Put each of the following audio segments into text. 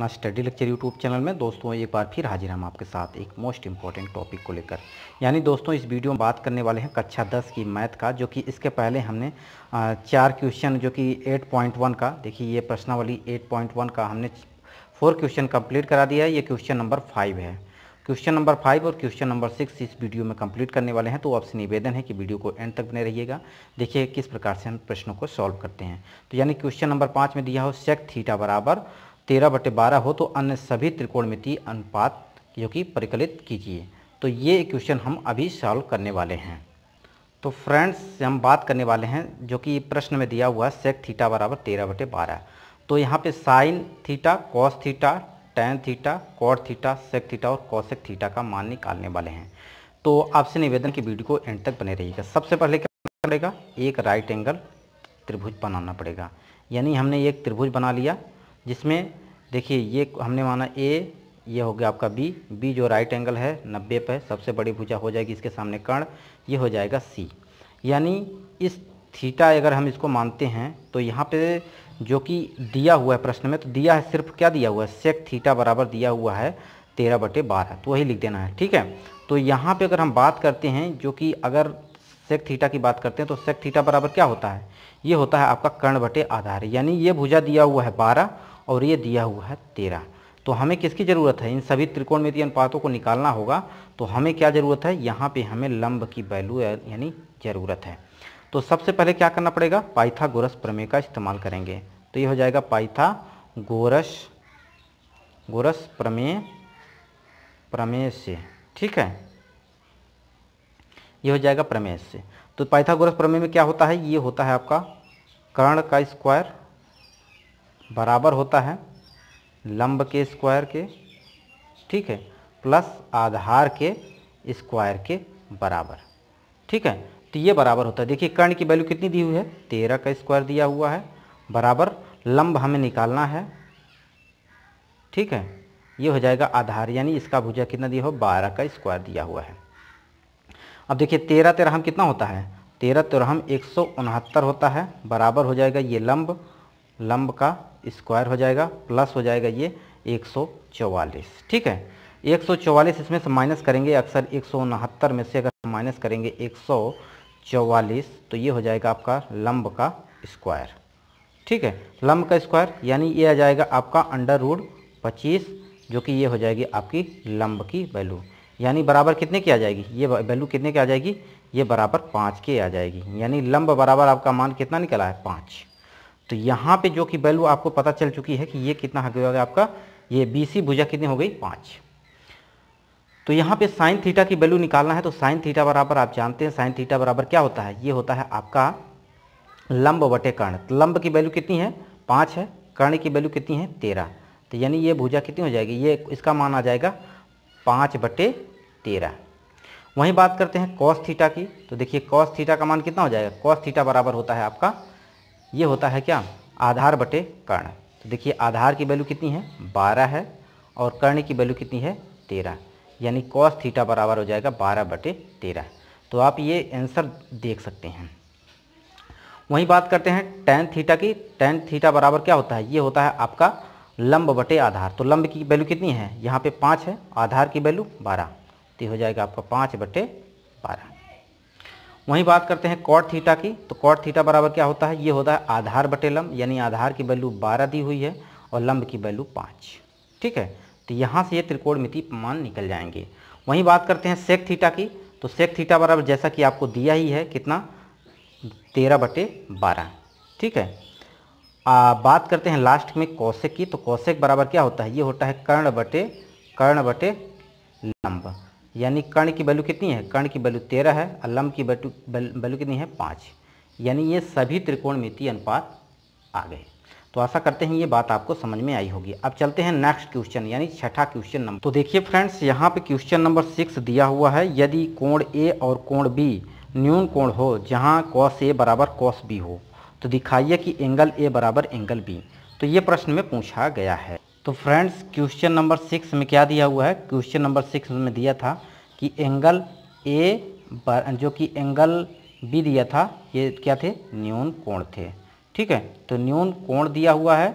अपना study lecture YouTube channel में दोस्तों एक बार फिर हाजिर हम आपके साथ एक मोस्ट इंपॉर्टेंट टॉपिक को लेकर यानी दोस्तों इस वीडियो में बात करने वाले हैं कक्षा दस की मैथ का जो कि इसके पहले हमने चार क्वेश्चन जो कि 8.1 का देखिए ये प्रश्नावली 8.1 का हमने फोर क्वेश्चन कंप्लीट करा दिया है ये क्वेश्चन नंबर फाइव है क्वेश्चन नंबर फाइव और क्वेश्चन नंबर सिक्स इस वीडियो में कंप्लीट करने वाले हैं तो आपसे निवेदन है कि वीडियो को एंड तक बने रहिएगा देखिए किस प्रकार से हम प्रश्नों को सॉल्व करते हैं तो यानी क्वेश्चन नंबर पाँच में दिया हो सेक थीटा बराबर तेरह बटे बारह हो तो अन्य सभी मिति अनुपात जो कि परिकलित कीजिए तो ये क्वेश्चन हम अभी सॉल्व करने वाले हैं तो फ्रेंड्स हम बात करने वाले हैं जो कि प्रश्न में दिया हुआ है सेक थीटा बराबर तेरह बटे बारह तो यहाँ पे sine theta cos theta tan theta cot theta sec theta और कॉसेक थीटा का मान निकालने वाले हैं तो आपसे निवेदन की वीडियो को एंड तक बने रहिएगा सबसे पहले क्या पड़ेगा एक राइट एंगल त्रिभुज बनाना पड़ेगा यानी हमने एक त्रिभुज बना लिया जिसमें देखिए ये हमने माना ए ये हो गया आपका बी बी जो राइट एंगल है नब्बे पे सबसे बड़ी भुजा हो जाएगी इसके सामने कर्ण ये हो जाएगा सी यानी इस थीटा अगर हम इसको मानते हैं तो यहाँ पे जो कि दिया हुआ है प्रश्न में तो दिया है सिर्फ क्या दिया हुआ है सेक थीटा बराबर दिया हुआ है तेरह बटे बारह तो वही लिख देना है ठीक है तो यहाँ पे अगर हम बात करते हैं जो कि अगर सेक थीटा की बात करते हैं तो सेक थीटा बराबर क्या होता है ये होता है आपका कर्ण बटे आधार यानी ये भुजा दिया हुआ है बारह और ये दिया हुआ है तेरह तो हमें किसकी ज़रूरत है इन सभी त्रिकोणमितीय अनुपातों को निकालना होगा तो हमें क्या ज़रूरत है यहाँ पे हमें लंब की वैल्यू यानी ज़रूरत है तो सबसे पहले क्या करना पड़ेगा पाइथा गोरस प्रमेय का इस्तेमाल करेंगे तो ये हो जाएगा पाइथा गोरस गोरस प्रमेय प्रमेय से ठीक है ये हो जाएगा प्रमेय से तो पाइथागोरस प्रमेय में क्या होता है ये होता है आपका कर्ण का स्क्वायर बराबर होता है लंब के स्क्वायर के ठीक है प्लस आधार के स्क्वायर के बराबर ठीक है तो ये बराबर होता है देखिए कर्ण की वैल्यू कितनी दी हुई है तेरह का स्क्वायर दिया हुआ है बराबर लंब हमें निकालना है ठीक है ये हो जाएगा आधार यानी इसका भुजा कितना दिया हो बारह का स्क्वायर दिया हुआ है अब देखिए तेरह हम कितना होता है तेरह हम एक सौ उनहत्तर होता है बराबर हो जाएगा ये लंब लंब का स्क्वायर हो जाएगा प्लस हो जाएगा ये 144 ठीक है 144 इसमें से माइनस करेंगे अक्सर एक में से अगर माइनस करेंगे 144 तो ये हो जाएगा आपका लंब का स्क्वायर ठीक है लंब का स्क्वायर यानी ये आ जाएगा आपका अंडर रूड पच्चीस जो कि ये हो जाएगी आपकी लंब की वैल्यू यानी बराबर कितने की आ जाएगी ये वैल्यू कितने की आ जाएगी ये बराबर पाँच की आ जाएगी यानी लंब बराबर आपका मान कितना निकला है पाँच तो यहाँ पे जो कि वैल्यू आपको पता चल चुकी है कि ये कितना हो गया आपका ये बी सी भुजा कितनी हो गई पाँच तो यहाँ पे साइन थीटा की वैल्यू निकालना है तो साइन थीटा बराबर आप जानते हैं साइन थीटा बराबर क्या होता है ये होता है आपका लंब बटे कर्ण तो लंब की वैल्यू कितनी है पाँच है कर्ण की वैल्यू कितनी है तेरह तो यानी ये भुजा कितनी हो जाएगी ये इसका मान आ जाएगा पाँच बटे तेरह वहीं बात करते हैं कॉस थीटा की तो देखिए कॉस थीटा का मान कितना हो जाएगा कॉस थीटा बराबर होता है आपका ये होता है क्या आधार बटे कर्ण तो देखिए आधार की वैल्यू कितनी है बारह है और कर्ण की वैल्यू कितनी है तेरह यानी कॉस थीटा बराबर हो जाएगा बारह बटे तेरह तो आप ये आंसर देख सकते हैं वहीं बात करते हैं टेन थीटा की टेन थीटा बराबर क्या होता है ये होता है आपका लंब बटे आधार तो लंब की वैल्यू कितनी है यहाँ पे पाँच है आधार की वैल्यू बारह तो हो जाएगा आपका पाँच बटे बारह वहीं बात करते हैं कॉट थीटा की तो कॉट थीटा बराबर क्या होता है ये होता है आधार बटे लंब यानी आधार की वैल्यू बारह दी हुई है और लंब की वैल्यू पाँच ठीक है तो यहाँ से ये मिति मान निकल जाएंगे वहीं बात करते हैं सेक थीटा की तो सेक थीटा बराबर जैसा कि आपको दिया ही है कितना तेरह बटे बारह ठीक है आ, बात करते हैं लास्ट में कौशिक की तो कौशिक बराबर क्या होता है ये होता है कर्ण बटे कर्ण बटे लंब यानी कर्ण की वैल्यू कितनी है कर्ण की वैल्यू तेरह है और लंब की वैल्यू कितनी है पाँच यानी ये सभी त्रिकोणमितीय अनुपात आ गए तो आशा करते हैं ये बात आपको समझ में आई होगी अब चलते हैं नेक्स्ट क्वेश्चन यानी छठा क्वेश्चन नंबर तो देखिए फ्रेंड्स यहाँ पे क्वेश्चन नंबर सिक्स दिया हुआ है यदि कोण ए और कोण बी न्यून कोण हो जहाँ कॉस ए बराबर कॉस बी हो तो दिखाइए कि एंगल ए बराबर एंगल बी तो ये प्रश्न में पूछा गया है तो फ्रेंड्स क्वेश्चन नंबर सिक्स में क्या दिया हुआ है क्वेश्चन नंबर सिक्स में दिया था कि एंगल ए जो कि एंगल बी दिया था ये क्या थे न्यून कोण थे ठीक है तो न्यून कोण दिया हुआ है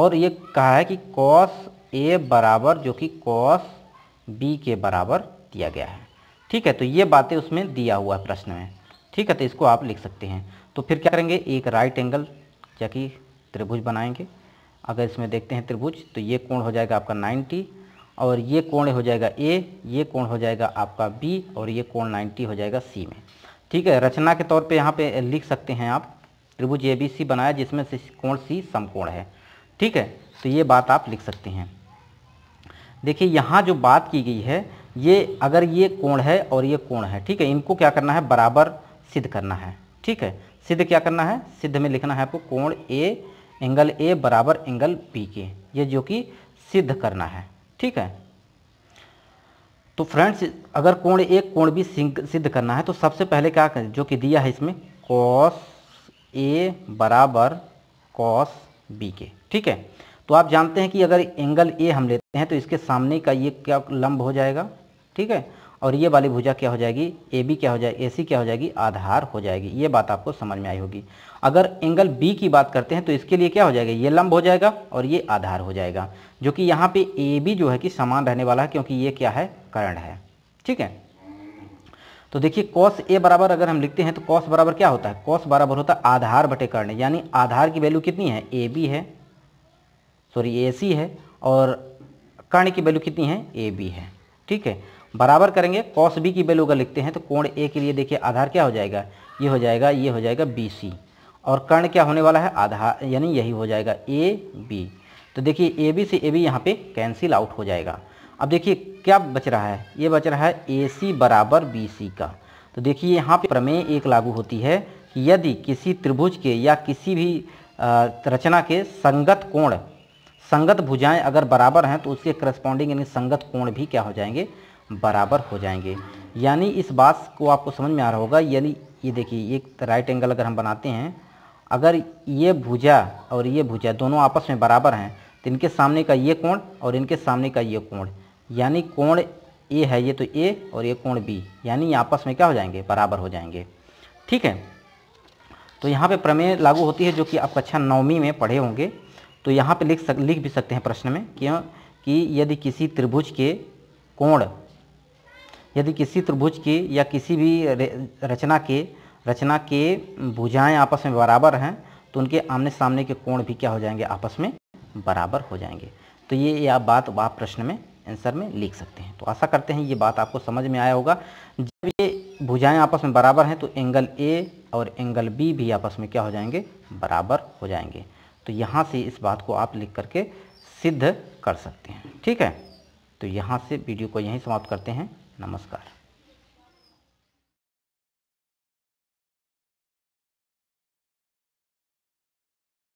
और ये कहा है कि कॉस ए बराबर जो कि कॉस बी के बराबर दिया गया है ठीक है तो ये बातें उसमें दिया हुआ है प्रश्न में ठीक है तो इसको आप लिख सकते हैं तो फिर क्या करेंगे एक राइट एंगल या कि त्रिभुज बनाएंगे अगर इसमें देखते हैं त्रिभुज तो ये कोण हो जाएगा आपका 90 और ये कोण हो जाएगा ए ये कोण हो जाएगा आपका बी और ये कोण 90 हो जाएगा सी में ठीक है रचना के तौर पे यहाँ पे लिख सकते हैं आप त्रिभुज ए बी सी बनाया जिसमें से कोण सी समकोण है ठीक है तो ये बात आप लिख सकते हैं देखिए यहाँ जो बात की गई है ये अगर ये कोण है और ये कोण है ठीक है इनको क्या करना है बराबर सिद्ध करना है ठीक है सिद्ध क्या करना है सिद्ध में लिखना है आपको कोण ए एंगल ए बराबर एंगल बी के ये जो कि सिद्ध करना है ठीक है तो फ्रेंड्स अगर कोण ए कोण बी सिद्ध करना है तो सबसे पहले क्या करें जो कि दिया है इसमें कॉस ए बराबर कॉस बी के ठीक है तो आप जानते हैं कि अगर एंगल ए हम लेते हैं तो इसके सामने का ये क्या लंब हो जाएगा ठीक है और ये वाली भुजा क्या हो जाएगी ए बी क्या हो जाएगी ए सी क्या हो जाएगी आधार हो जाएगी ये बात आपको समझ में आई होगी अगर एंगल बी की बात करते हैं तो इसके लिए क्या हो जाएगा ये लंब हो जाएगा और ये आधार हो जाएगा जो कि यहाँ पे ए बी जो है कि समान रहने वाला है क्योंकि ये क्या है कर्ण है ठीक है तो देखिए कॉस ए बराबर अगर हम लिखते हैं तो कॉस बराबर क्या होता है कॉस बराबर होता है आधार बटे कर्ण यानी आधार की वैल्यू कितनी है ए बी है सॉरी ए सी है और कर्ण की वैल्यू कितनी है ए बी है ठीक है बराबर करेंगे कॉस बी की वैल्यू अगर लिखते हैं तो कोण ए के लिए देखिए आधार क्या हो जाएगा ये हो जाएगा ये हो जाएगा बी सी और कर्ण क्या होने वाला है आधार यानी यही हो जाएगा ए बी तो देखिए ए बी से ए बी यहाँ पे कैंसिल आउट हो जाएगा अब देखिए क्या बच रहा है ये बच रहा है ए सी बराबर बी सी का तो देखिए यहाँ पे प्रमेय एक लागू होती है कि यदि किसी त्रिभुज के या किसी भी रचना के संगत कोण संगत भुजाएं अगर बराबर हैं तो उसके करस्पॉन्डिंग यानी संगत कोण भी क्या हो जाएंगे बराबर हो जाएंगे यानी इस बात को आपको समझ में आ रहा होगा यानी ये देखिए एक राइट एंगल अगर हम बनाते हैं अगर ये भुजा और ये भुजा दोनों आपस में बराबर हैं तो इनके सामने का ये कोण और इनके सामने का ये कोण यानी कोण ए है ये तो ए और ये कोण बी यानी आपस में क्या हो जाएंगे बराबर हो जाएंगे ठीक है तो यहाँ पे प्रमेय लागू होती है जो कि आप कक्षा नौवीं में पढ़े होंगे तो यहाँ पे लिख सक लिख भी सकते हैं प्रश्न में क्यों कि यदि किसी त्रिभुज के कोण यदि किसी त्रिभुज के या किसी भी रचना के रचना के भुजाएं आपस में बराबर हैं तो उनके आमने सामने के कोण भी क्या हो जाएंगे आपस में बराबर हो जाएंगे तो ये, ये आप बात आप प्रश्न में आंसर में लिख सकते हैं तो आशा करते हैं ये बात आपको समझ में आया होगा जब ये भुजाएं आपस में बराबर हैं तो एंगल ए और एंगल बी भी आपस में क्या हो जाएंगे बराबर हो जाएंगे तो यहाँ से इस बात को आप लिख करके सिद्ध कर सकते हैं ठीक है तो यहाँ से वीडियो को यहीं समाप्त करते हैं नमस्कार